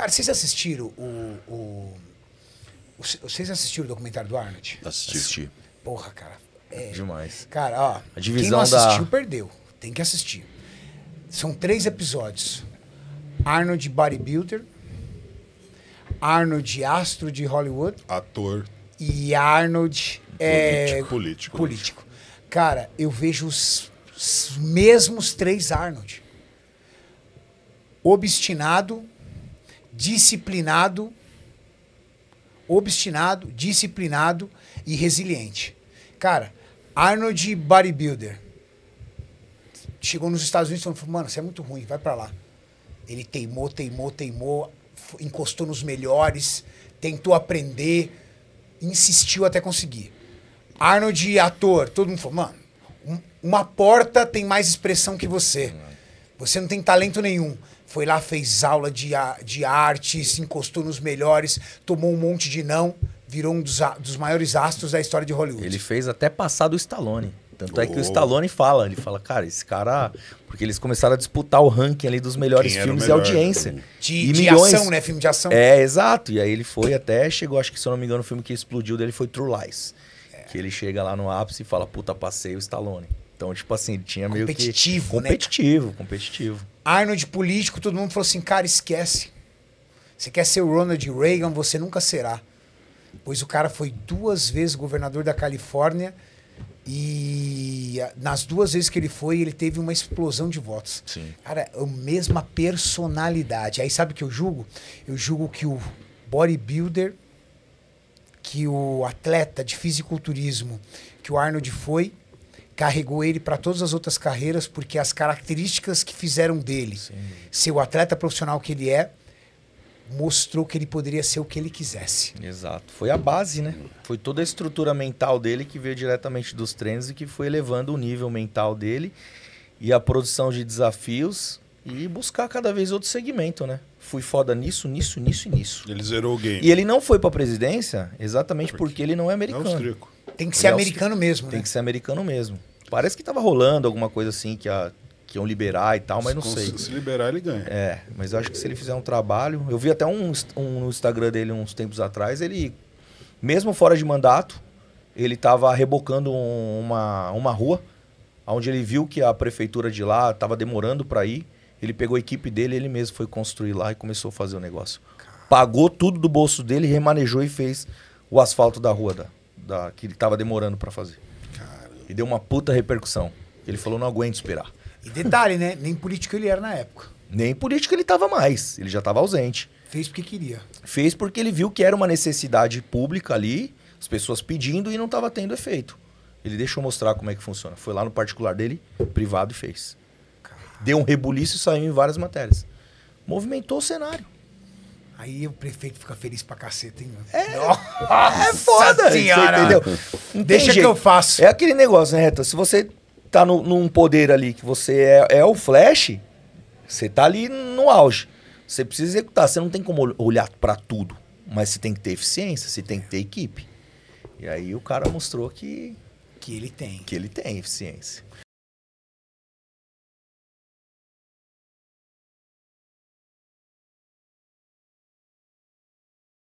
Cara, vocês assistiram o. o, o vocês assistiram o documentário do Arnold? Assisti. Porra, cara. É, Demais. Cara, ó. A divisão quem não assistiu, da... perdeu. Tem que assistir. São três episódios: Arnold Bodybuilder, Arnold Astro de Hollywood. Ator. E Arnold. Político. É, político. Né? político. Cara, eu vejo os, os mesmos três Arnold. Obstinado, disciplinado, obstinado, disciplinado e resiliente. Cara, Arnold Bodybuilder chegou nos Estados Unidos e falou: mano, você é muito ruim, vai para lá. Ele teimou, teimou, teimou, encostou nos melhores, tentou aprender, insistiu até conseguir. Arnold, ator, todo mundo falou: mano, uma porta tem mais expressão que você. Você não tem talento nenhum foi lá, fez aula de, de arte, se encostou nos melhores, tomou um monte de não, virou um dos, dos maiores astros da história de Hollywood. Ele fez até passar do Stallone. Tanto oh. é que o oh. Stallone fala, ele fala, cara, esse cara. Porque eles começaram a disputar o ranking ali dos melhores filmes melhor? e audiência. De, e de milhões. ação, né? Filme de ação. É, exato. E aí ele foi até, chegou, acho que se eu não me engano, o filme que explodiu dele foi True Lies. É. Que ele chega lá no ápice e fala, puta, passei o Stallone. Então, tipo assim, ele tinha meio competitivo, que. Competitivo, né? competitivo, competitivo. Arnold político, todo mundo falou assim, cara, esquece. Você quer ser o Ronald Reagan, você nunca será. Pois o cara foi duas vezes governador da Califórnia e nas duas vezes que ele foi, ele teve uma explosão de votos. Sim. Cara, a mesma personalidade. Aí sabe o que eu julgo? Eu julgo que o bodybuilder, que o atleta de fisiculturismo que o Arnold foi, carregou ele para todas as outras carreiras, porque as características que fizeram dele ser o atleta profissional que ele é, mostrou que ele poderia ser o que ele quisesse. Exato. Foi a base, né? Foi toda a estrutura mental dele que veio diretamente dos treinos e que foi elevando o nível mental dele e a produção de desafios e buscar cada vez outro segmento, né? Fui foda nisso, nisso, nisso e nisso. Ele zerou o game. E ele não foi para presidência exatamente porque, porque, ele não é, é americano. é Tem que ser ele é americano é mesmo. Tem né? que ser americano mesmo. Parece que tava rolando alguma coisa assim que a que iam liberar e tal, mas não sei. Se liberar, ele ganha. É, mas eu acho que se ele fizer um trabalho. Eu vi até um, um, no Instagram dele uns tempos atrás, ele, mesmo fora de mandato, ele estava rebocando um, uma, uma rua, onde ele viu que a prefeitura de lá estava demorando para ir. Ele pegou a equipe dele, ele mesmo foi construir lá e começou a fazer o negócio. Pagou tudo do bolso dele, remanejou e fez o asfalto da rua da, da que ele estava demorando para fazer. E deu uma puta repercussão. Ele falou, não aguento esperar. E detalhe, né? Nem político ele era na época. Nem político ele estava mais. Ele já estava ausente. Fez porque queria. Fez porque ele viu que era uma necessidade pública ali, as pessoas pedindo e não estava tendo efeito. Ele deixou mostrar como é que funciona. Foi lá no particular dele, privado, e fez. Caramba. Deu um rebuliço e saiu em várias matérias. Movimentou o cenário. Aí o prefeito fica feliz pra caceta, hein? É, Nossa é foda, senhora. você entendeu? Deixa que eu faço. É aquele negócio, né, Reta? Se você tá no, num poder ali que você é, é o Flash, você tá ali no auge. Você precisa executar, você não tem como olhar para tudo. Mas você tem que ter eficiência, você tem que ter equipe. E aí o cara mostrou que. Que ele tem. Que ele tem eficiência.